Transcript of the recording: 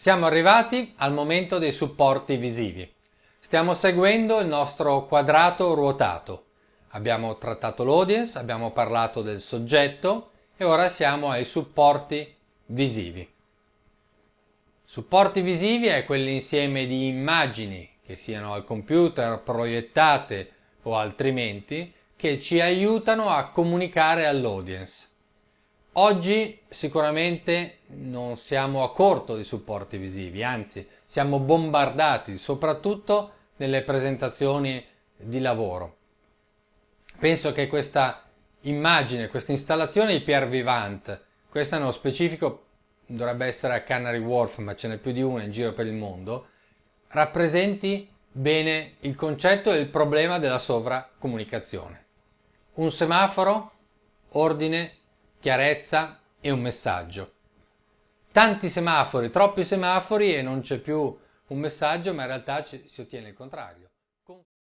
Siamo arrivati al momento dei supporti visivi. Stiamo seguendo il nostro quadrato ruotato. Abbiamo trattato l'audience, abbiamo parlato del soggetto e ora siamo ai supporti visivi. Supporti visivi è quell'insieme di immagini, che siano al computer, proiettate o altrimenti, che ci aiutano a comunicare all'audience. Oggi sicuramente non siamo a corto di supporti visivi, anzi siamo bombardati soprattutto nelle presentazioni di lavoro. Penso che questa immagine, questa installazione di Pierre Vivant, questa nello specifico dovrebbe essere a Canary Wharf, ma ce n'è più di una in giro per il mondo, rappresenti bene il concetto e il problema della sovracomunicazione. Un semaforo, ordine chiarezza e un messaggio. Tanti semafori, troppi semafori e non c'è più un messaggio, ma in realtà ci, si ottiene il contrario.